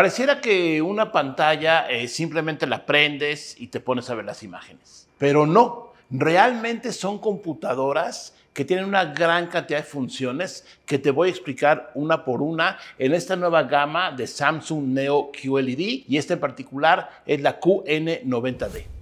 Pareciera que una pantalla eh, simplemente la prendes y te pones a ver las imágenes, pero no, realmente son computadoras que tienen una gran cantidad de funciones que te voy a explicar una por una en esta nueva gama de Samsung Neo QLED y esta en particular es la QN90D.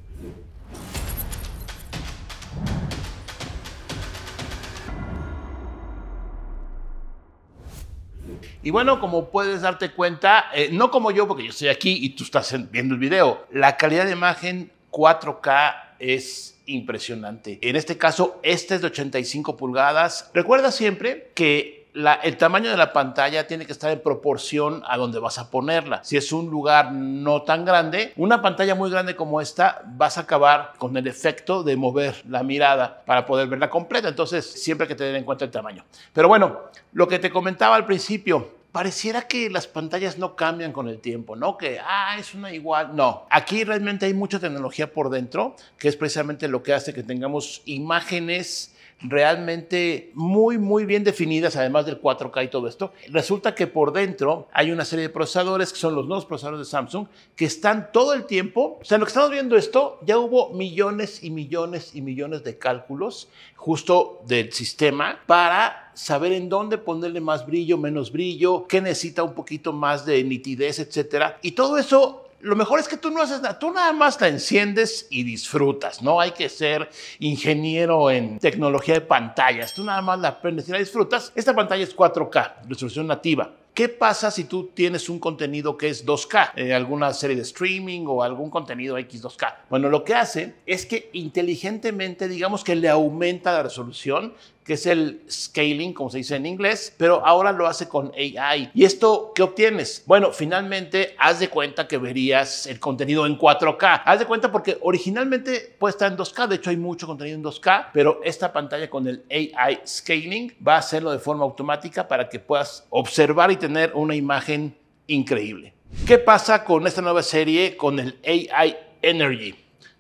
Y bueno, como puedes darte cuenta, eh, no como yo, porque yo estoy aquí y tú estás viendo el video, la calidad de imagen 4K es impresionante. En este caso, este es de 85 pulgadas. Recuerda siempre que el tamaño de la pantalla tiene que estar en proporción a donde vas a ponerla. Si es un lugar no tan grande, una pantalla muy grande como esta, vas a acabar con el efecto de mover la mirada para poder verla completa. Entonces, siempre hay que tener en cuenta el tamaño. Pero bueno, lo que te comentaba al principio, pareciera que las pantallas no cambian con el tiempo, ¿no? Que, ah, es una igual. No, aquí realmente hay mucha tecnología por dentro, que es precisamente lo que hace que tengamos imágenes realmente muy, muy bien definidas, además del 4K y todo esto. Resulta que por dentro hay una serie de procesadores que son los nuevos procesadores de Samsung que están todo el tiempo. O sea, lo que estamos viendo esto, ya hubo millones y millones y millones de cálculos justo del sistema para saber en dónde ponerle más brillo, menos brillo, qué necesita un poquito más de nitidez, etcétera. Y todo eso lo mejor es que tú no haces nada, tú nada más la enciendes y disfrutas, ¿no? Hay que ser ingeniero en tecnología de pantallas, tú nada más la prendes y la disfrutas. Esta pantalla es 4K, resolución nativa. ¿Qué pasa si tú tienes un contenido que es 2K, eh, alguna serie de streaming o algún contenido X2K? Bueno, lo que hace es que inteligentemente, digamos que le aumenta la resolución que es el scaling, como se dice en inglés, pero ahora lo hace con AI. ¿Y esto qué obtienes? Bueno, finalmente haz de cuenta que verías el contenido en 4K. Haz de cuenta porque originalmente puede estar en 2K, de hecho hay mucho contenido en 2K, pero esta pantalla con el AI scaling va a hacerlo de forma automática para que puedas observar y tener una imagen increíble. ¿Qué pasa con esta nueva serie con el AI Energy?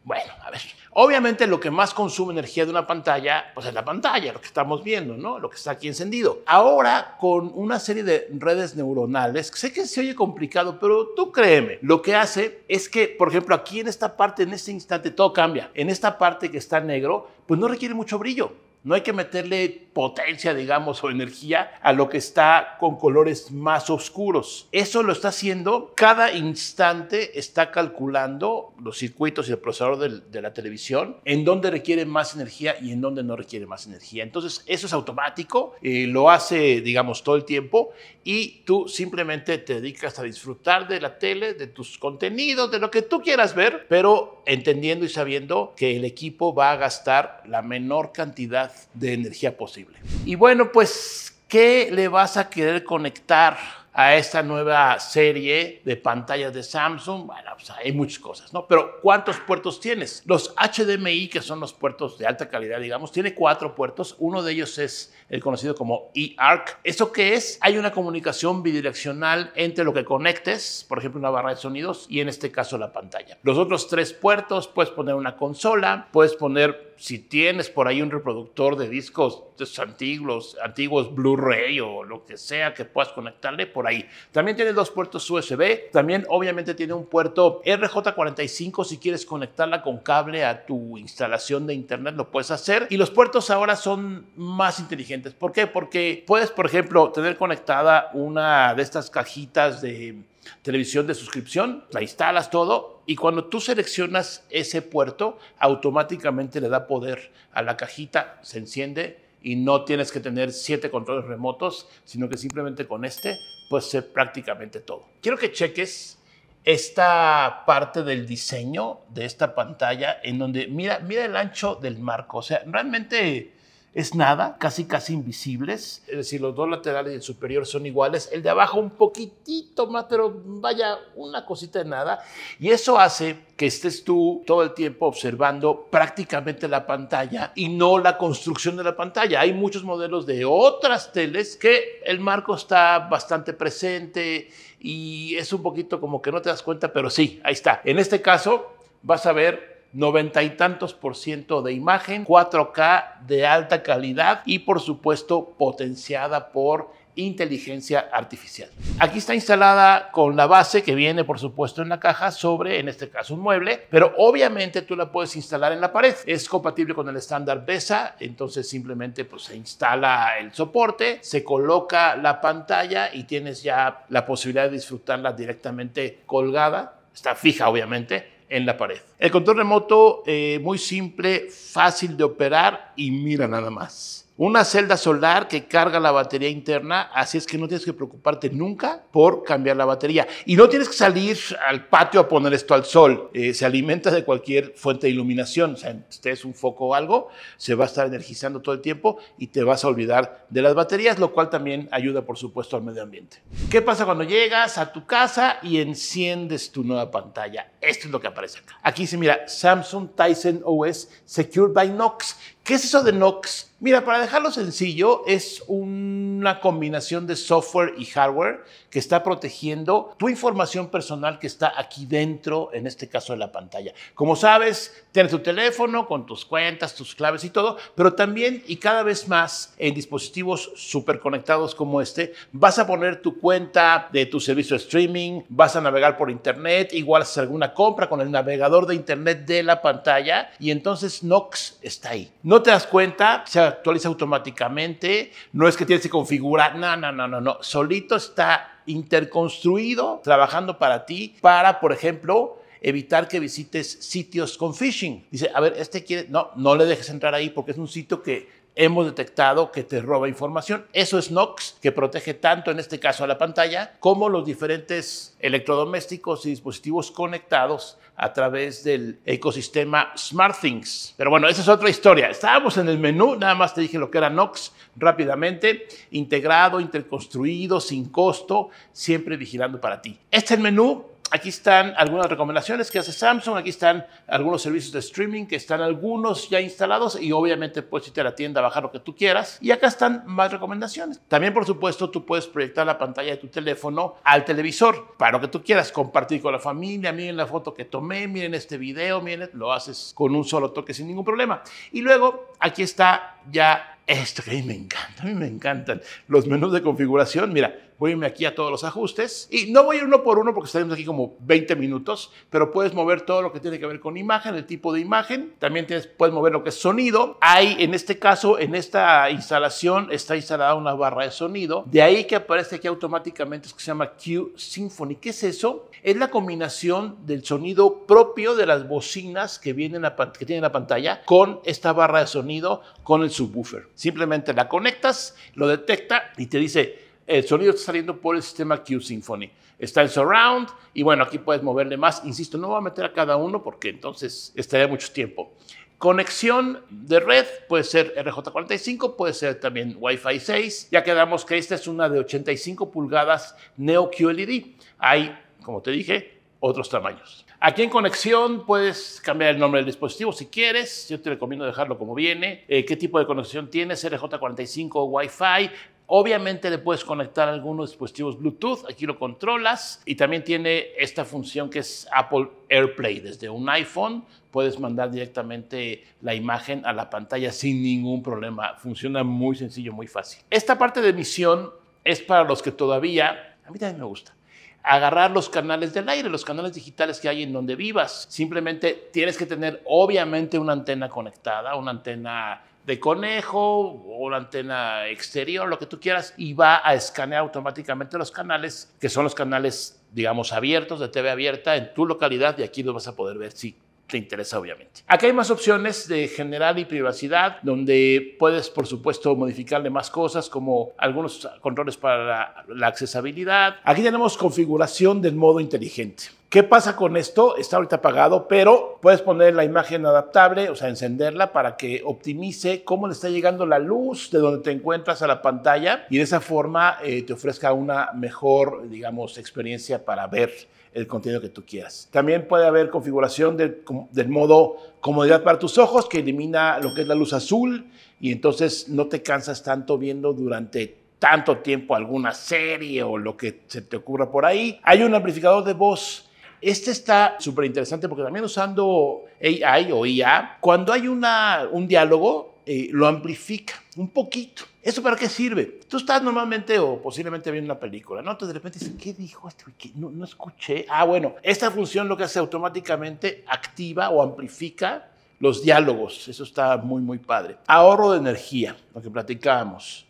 Bueno, a ver, Obviamente lo que más consume energía de una pantalla, pues es la pantalla, lo que estamos viendo, ¿no? Lo que está aquí encendido. Ahora, con una serie de redes neuronales, sé que se oye complicado, pero tú créeme, lo que hace es que, por ejemplo, aquí en esta parte, en este instante, todo cambia. En esta parte que está negro, pues no requiere mucho brillo no hay que meterle potencia, digamos, o energía a lo que está con colores más oscuros. Eso lo está haciendo, cada instante está calculando los circuitos y el procesador de, la televisión en dónde requiere más energía y en dónde no requiere más energía. Entonces, eso es automático, eh, lo hace, digamos, todo el tiempo y tú simplemente te dedicas a disfrutar de la tele, de tus contenidos, de lo que tú quieras ver, pero entendiendo y sabiendo que el equipo va a gastar la menor cantidad de energía posible. Y bueno, pues, ¿qué le vas a querer conectar a esta nueva serie de pantallas de Samsung, bueno, pues, hay muchas cosas, ¿no? Pero ¿cuántos puertos tienes? Los HDMI, que son los puertos de alta calidad, digamos, tiene cuatro puertos. Uno de ellos es el conocido como eARC. ¿Eso qué es? Hay una comunicación bidireccional entre lo que conectes, por ejemplo, una barra de sonidos, y en este caso la pantalla. Los otros tres puertos, puedes poner una consola, puedes poner si tienes por ahí un reproductor de discos antiguos, antiguos Blu-ray o lo que sea que puedas conectarle por ahí. También tiene dos puertos USB, también obviamente tiene un puerto RJ45 si quieres conectarla con cable a tu instalación de internet lo puedes hacer y los puertos ahora son más inteligentes. ¿Por qué? Porque puedes, por ejemplo, tener conectada una de estas cajitas de televisión de suscripción, la instalas todo y cuando tú seleccionas ese puerto, automáticamente le da poder a la cajita, se enciende y no tienes que tener siete controles remotos, sino que simplemente con este puedes hacer prácticamente todo. Quiero que cheques esta parte del diseño de esta pantalla en donde mira, mira el ancho del marco, o sea, realmente es nada, casi casi invisibles. Es decir, los dos laterales y el superior son iguales, el de abajo un poquitito más, pero vaya, una cosita de nada. Y eso hace que estés tú todo el tiempo observando prácticamente la pantalla y no la construcción de la pantalla. Hay muchos modelos de otras teles que el marco está bastante presente y es un poquito como que no te das cuenta, pero sí, ahí está. En este caso, vas a ver 90 y tantos por ciento de imagen, 4K de alta calidad y por supuesto potenciada por inteligencia artificial. Aquí está instalada con la base que viene por supuesto en la caja sobre, en este caso, un mueble, pero obviamente tú la puedes instalar en la pared. Es compatible con el estándar BESA, entonces simplemente pues, se instala el soporte, se coloca la pantalla y tienes ya la posibilidad de disfrutarla directamente colgada. Está fija obviamente, en la pared. El control remoto, es eh, muy simple, fácil de operar y mira nada más. Una celda solar que carga la batería interna, así es que no tienes que preocuparte nunca por cambiar la batería. Y no tienes que salir al patio a poner esto al sol. Eh, se alimenta de cualquier fuente de iluminación. O sea, si es un foco o algo, se va a estar energizando todo el tiempo y te vas a olvidar de las baterías, lo cual también ayuda, por supuesto, al medio ambiente. ¿Qué pasa cuando llegas a tu casa y enciendes tu nueva pantalla? Esto es lo que aparece acá. Aquí se mira Samsung Tizen OS Secured by Knox ¿Qué es eso de Nox? Mira, para dejarlo sencillo, es un una combinación de software y hardware que está protegiendo tu información personal que está aquí dentro, en este caso de la pantalla. Como sabes, tienes tu teléfono con tus cuentas, tus claves y todo, pero también y cada vez más en dispositivos súper conectados como este, vas a poner tu cuenta de tu servicio de streaming, vas a navegar por internet, igual haces alguna compra con el navegador de internet de la pantalla y entonces Knox está ahí. No te das cuenta, se actualiza automáticamente, no es que tienes que no, no, no, no, no. Solito está interconstruido, trabajando para ti, para, por ejemplo, evitar que visites sitios con phishing. Dice, a ver, este quiere, no, no le dejes entrar ahí porque es un sitio que hemos detectado que te roba información. Eso es Knox, que protege tanto en este caso a la pantalla como los diferentes electrodomésticos y dispositivos conectados a través del ecosistema SmartThings. Pero bueno, esa es otra historia. Estábamos en el menú, nada más te dije lo que era Knox rápidamente, integrado, interconstruido, sin costo, siempre vigilando para ti. Este es el menú aquí están algunas recomendaciones que hace Samsung, aquí están algunos servicios de streaming que están algunos ya instalados y obviamente puedes irte a la tienda, bajar lo que tú quieras. Y acá están más recomendaciones. También, por supuesto, tú puedes proyectar la pantalla de tu teléfono al televisor para lo que tú quieras, compartir con la familia, miren la foto que tomé, miren este video, miren, lo haces con un solo toque sin ningún problema. Y luego aquí está ya esto que a mí me encanta, a mí me encantan los menús de configuración. Mira, voy a irme aquí a todos los ajustes y no voy a ir uno por uno porque estaremos aquí como 20 minutos, pero puedes mover todo lo que tiene que ver con imagen, el tipo de imagen, también tienes, puedes mover lo que es sonido. Hay, en este caso, en esta instalación está instalada una barra de sonido, de ahí que aparece aquí automáticamente es que se llama Q Symphony. ¿Qué es eso? Es la combinación del sonido propio de las bocinas que, vienen que tiene la pantalla con esta barra de sonido, con el subwoofer. Simplemente la conectas, lo detecta y te dice, el sonido está saliendo por el sistema Q Symphony. Está en surround y bueno, aquí puedes moverle más. Insisto, no voy a meter a cada uno porque entonces estaría mucho tiempo. Conexión de red puede ser RJ45, puede ser también Wi-Fi 6. Ya quedamos que esta es una de 85 pulgadas Neo QLED. Hay, como te dije, otros tamaños. Aquí en conexión puedes cambiar el nombre del dispositivo si quieres. Yo te recomiendo dejarlo como viene. Eh, ¿Qué tipo de conexión tienes? RJ45 Wi-Fi. Obviamente le puedes conectar algunos dispositivos Bluetooth, aquí lo controlas y también tiene esta función que es Apple AirPlay. Desde un iPhone puedes mandar directamente la imagen a la pantalla sin ningún problema. Funciona muy sencillo, muy fácil. Esta parte de emisión es para los que todavía, a mí también me gusta, agarrar los canales del aire, los canales digitales que hay en donde vivas. Simplemente tienes que tener obviamente una antena conectada, una antena de conejo o la antena exterior, lo que tú quieras, y va a escanear automáticamente los canales, que son los canales, digamos, abiertos de TV abierta en tu localidad y aquí los vas a poder ver si te interesa obviamente. aquí hay más opciones de general y privacidad, donde puedes por supuesto modificarle más cosas como algunos controles para la accesibilidad. Aquí tenemos configuración del modo inteligente. ¿Qué pasa con esto? Está ahorita apagado, pero puedes poner la imagen adaptable, o sea, encenderla para que optimice cómo le está llegando la luz de donde te encuentras a la pantalla y de esa forma eh, te ofrezca una mejor, digamos, experiencia para ver el contenido que tú quieras. También puede haber configuración del modo comodidad para tus ojos que elimina lo que es la luz azul y entonces no te cansas tanto viendo durante tanto tiempo alguna serie o lo que se te ocurra por ahí. Hay un amplificador de voz este está súper interesante porque también usando AI o IA, cuando hay una, un diálogo, eh, lo amplifica un poquito. ¿Eso para qué sirve? Tú estás normalmente o posiblemente viendo una película, ¿no? Entonces de repente dices, ¿qué dijo este? No, no escuché. Ah, bueno, esta función lo que hace automáticamente activa o amplifica los diálogos. Eso está muy, muy padre. Ahorro de energía, lo que platicábamos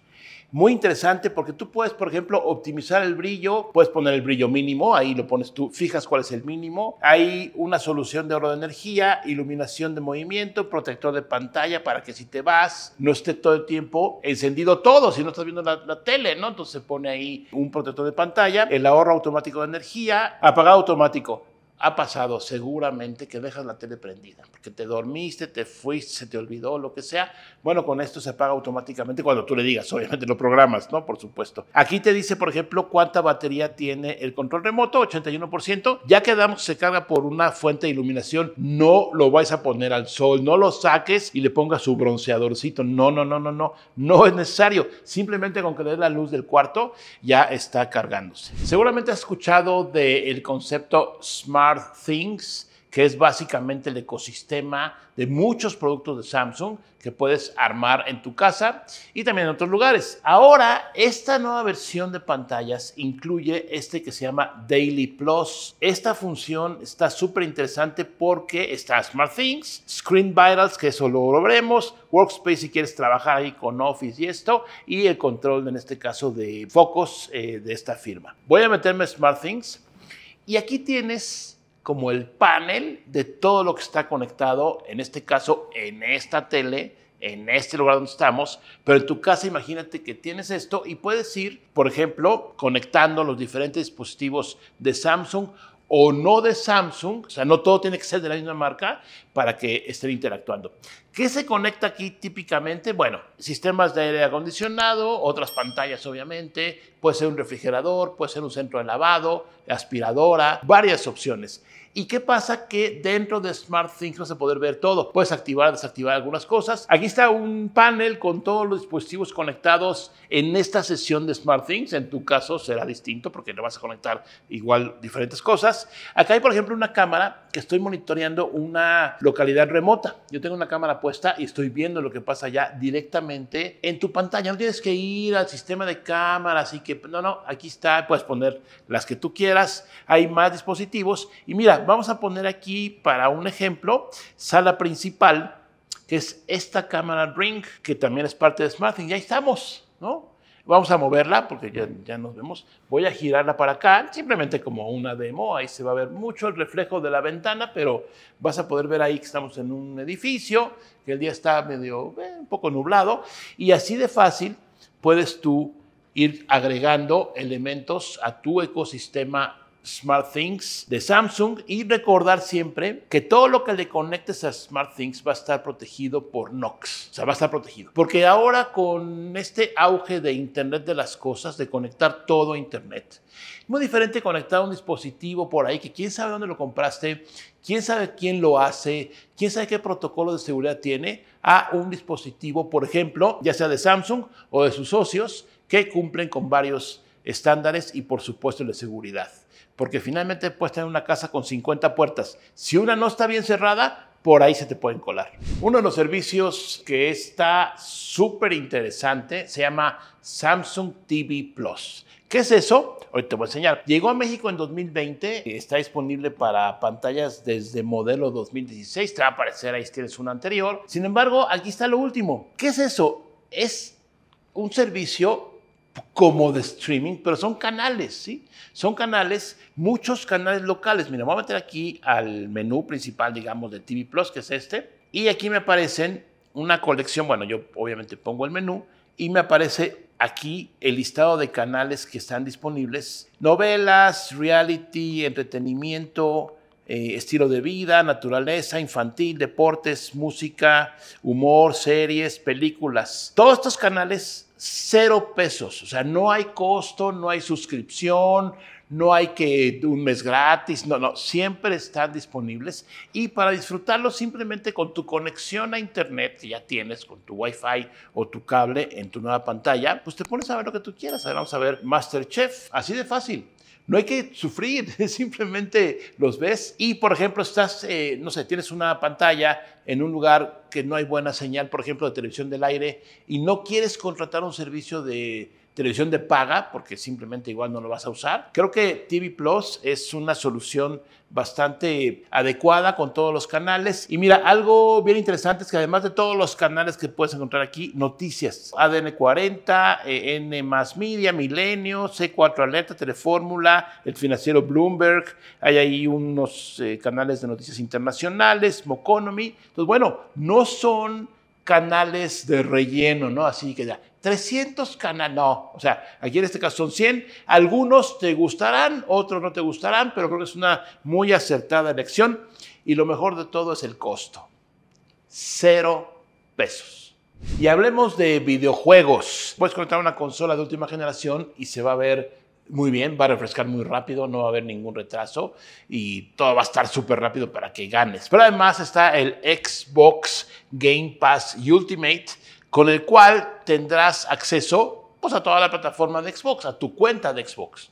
muy interesante porque tú puedes, por ejemplo, optimizar el brillo, puedes poner el brillo mínimo, ahí lo pones tú, fijas cuál es el mínimo. Hay una solución de ahorro de energía, iluminación de movimiento, protector de pantalla para que si te vas no esté todo el tiempo encendido todo, si no estás viendo la, tele, ¿no? Entonces se pone ahí un protector de pantalla, el ahorro automático de energía, apagado automático ha pasado seguramente que dejas la tele prendida, porque te dormiste, te fuiste, se te olvidó, lo que sea. Bueno, con esto se apaga automáticamente cuando tú le digas, obviamente lo programas, ¿no? Por supuesto. Aquí te dice, por ejemplo, cuánta batería tiene el control remoto, 81%. Ya quedamos, se carga por una fuente de iluminación. No lo vais a poner al sol, no lo saques y le pongas su bronceadorcito. No, no, no, no, no. No es necesario. Simplemente con que le dé la luz del cuarto ya está cargándose. Seguramente has escuchado del concepto Smart Smart Things, que es básicamente el ecosistema de muchos productos de Samsung que puedes armar en tu casa y también en otros lugares. Ahora, esta nueva versión de pantallas incluye este que se llama Daily Plus. Esta función está súper interesante porque está Smart Things, Screen Vitals, que eso lo veremos, Workspace si quieres trabajar ahí con Office y esto, y el control en este caso de focos eh, de esta firma. Voy a meterme Smart Things y aquí tienes como el panel de todo lo que está conectado, en este caso, en esta tele, en este lugar donde estamos, pero en tu casa imagínate que tienes esto y puedes ir, por ejemplo, conectando los diferentes dispositivos de Samsung o no de Samsung, o sea, no todo tiene que ser de la misma marca para que estén interactuando. ¿Qué se conecta aquí típicamente? Bueno, sistemas de aire acondicionado, otras pantallas obviamente, puede ser un refrigerador, puede ser un centro de lavado, aspiradora, varias opciones. ¿Y qué pasa? Que dentro de Smart Things vas a poder ver todo. Puedes activar, desactivar algunas cosas. Aquí está un panel con todos los dispositivos conectados en esta sesión de Smart Things. En tu caso será distinto porque no vas a conectar igual diferentes cosas. Acá hay, por ejemplo, una cámara que estoy monitoreando una localidad remota. Yo tengo una cámara puesta y estoy viendo lo que pasa allá directamente en tu pantalla. No tienes que ir al sistema de cámaras y que, no, no, aquí está, puedes poner las que tú quieras. Hay más dispositivos y mira, vamos a poner aquí para un ejemplo, sala principal, que es esta cámara Ring, que también es parte de SmartThings. Ya estamos, ¿no? Vamos a moverla porque ya, nos vemos. Voy a girarla para acá, simplemente como una demo. Ahí se va a ver mucho el reflejo de la ventana, pero vas a poder ver ahí que estamos en un edificio, que el día está medio, eh, un poco nublado. Y así de fácil puedes tú ir agregando elementos a tu ecosistema Smart Things de Samsung y recordar siempre que todo lo que le conectes a Smart Things va a estar protegido por Knox, o sea, va a estar protegido. Porque ahora con este auge de Internet de las Cosas, de conectar todo a Internet, es muy diferente conectar un dispositivo por ahí que quién sabe dónde lo compraste, quién sabe quién lo hace, quién sabe qué protocolo de seguridad tiene a un dispositivo, por ejemplo, ya sea de Samsung o de sus socios que cumplen con varios estándares y por supuesto de seguridad porque finalmente puedes tener una casa con 50 puertas. Si una no está bien cerrada, por ahí se te pueden colar. Uno de los servicios que está súper interesante se llama Samsung TV Plus. ¿Qué es eso? Hoy te voy a enseñar. Llegó a México en 2020, está disponible para pantallas desde modelo 2016, te va a aparecer ahí si tienes una anterior. Sin embargo, aquí está lo último. ¿Qué es eso? Es un servicio como de streaming, pero son canales, ¿sí? Son canales, muchos canales locales. Mira, voy a meter aquí al menú principal, digamos, de TV Plus, que es este, y aquí me aparecen una colección, bueno, yo obviamente pongo el menú y me aparece aquí el listado de canales que están disponibles, novelas, reality, entretenimiento, eh, estilo de vida, naturaleza, infantil, deportes, música, humor, series, películas. Todos estos canales, cero pesos. O sea, no hay costo, no hay suscripción, no hay que un mes gratis, no, no, siempre están disponibles y para disfrutarlos simplemente con tu conexión a internet que ya tienes, con tu Wi-Fi o tu cable en tu nueva pantalla, pues te pones a ver lo que tú quieras. A vamos a ver Masterchef, así de fácil no hay que sufrir, simplemente los ves. Y, por ejemplo, estás, eh, no sé, tienes una pantalla en un lugar que no hay buena señal, por ejemplo, de televisión del aire, y no quieres contratar un servicio de televisión de paga, porque simplemente igual no lo vas a usar. Creo que TV Plus es una solución bastante adecuada con todos los canales. Y mira, algo bien interesante es que además de todos los canales que puedes encontrar aquí, noticias, ADN 40, e N más Media, Milenio, C4 Alerta, Telefórmula, el financiero Bloomberg, hay ahí unos eh, canales de noticias internacionales, Moconomy. Entonces, bueno, no son canales de relleno, ¿no? Así que ya, 300 canales, no, o sea, aquí en este caso son 100, algunos te gustarán, otros no te gustarán, pero creo que es una muy acertada elección y lo mejor de todo es el costo, cero pesos. Y hablemos de videojuegos. Puedes conectar una consola de última generación y se va a ver muy bien, va a refrescar muy rápido, no va a haber ningún retraso y todo va a estar súper rápido para que ganes. Pero además está el Xbox Game Pass Ultimate con el cual tendrás acceso a toda la plataforma de Xbox, a tu cuenta de Xbox.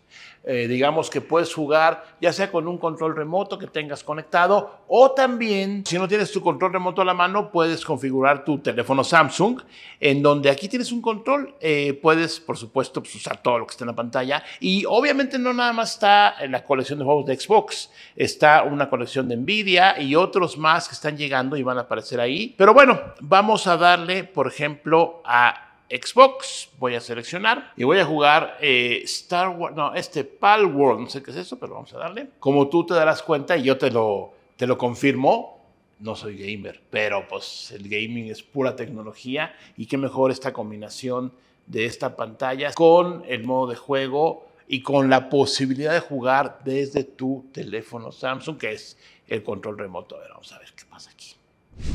Eh, digamos que puedes jugar ya sea con un control remoto que tengas conectado o también si no tienes tu control remoto a la mano puedes configurar tu teléfono Samsung en donde aquí tienes un control eh, puedes por supuesto pues, usar todo lo que está en la pantalla y obviamente no nada más está en la colección de juegos de Xbox está una colección de Nvidia y otros más que están llegando y van a aparecer ahí pero bueno vamos a darle por ejemplo a Xbox, voy a seleccionar y voy a jugar eh, Star Wars, no, este Pal World, no sé qué es eso, pero vamos a darle. Como tú te darás cuenta y yo te lo, te lo confirmo, no soy gamer, pero pues el gaming es pura tecnología y qué mejor esta combinación de esta pantalla con el modo de juego y con la posibilidad de jugar desde tu teléfono Samsung, que es el control remoto. A ver, vamos a ver qué pasa aquí.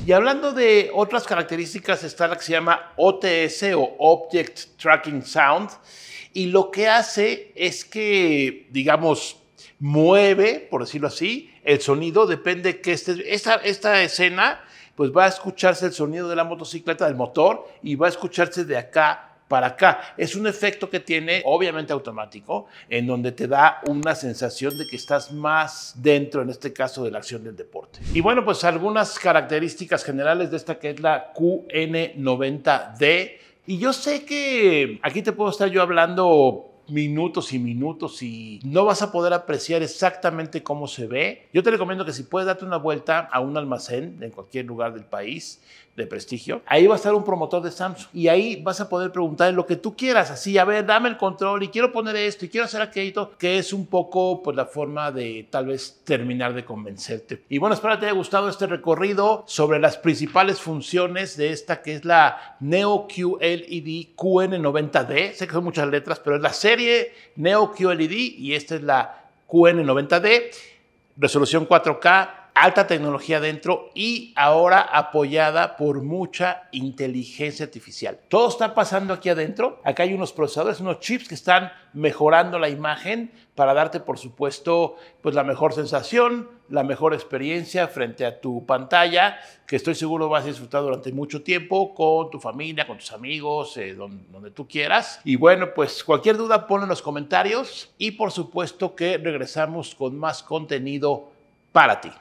Y hablando de otras características, está la que se llama OTS o Object Tracking Sound. Y lo que hace es que, digamos, mueve, por decirlo así, el sonido. Depende que este, esta, esta escena, pues va a escucharse el sonido de la motocicleta, del motor, y va a escucharse de acá para acá. Es un efecto que tiene, obviamente automático, en donde te da una sensación de que estás más dentro, en este caso, de la acción del deporte. Y bueno, pues algunas características generales de esta que es la QN90D. Y yo sé que aquí te puedo estar yo hablando minutos y minutos y no vas a poder apreciar exactamente cómo se ve. Yo te recomiendo que si puedes darte una vuelta a un almacén en cualquier lugar del país de prestigio, ahí va a estar un promotor de Samsung y ahí vas a poder preguntar lo que tú quieras, así, a ver, dame el control y quiero poner esto y quiero hacer aquello, que es un poco pues la forma de tal vez terminar de convencerte. Y bueno, espero que te haya gustado este recorrido sobre las principales funciones de esta que es la Neo QLED QN90D. Sé que son muchas letras, pero es la serie Neo QLED y esta es la QN90D, resolución 4K alta tecnología dentro y ahora apoyada por mucha inteligencia artificial. Todo está pasando aquí adentro. Acá hay unos procesadores, unos chips que están mejorando la imagen para darte, por supuesto, pues la mejor sensación, la mejor experiencia frente a tu pantalla, que estoy seguro vas a disfrutar durante mucho tiempo con tu familia, con tus amigos, eh, donde, tú quieras. Y bueno, pues cualquier duda ponla en los comentarios y por supuesto que regresamos con más contenido para ti.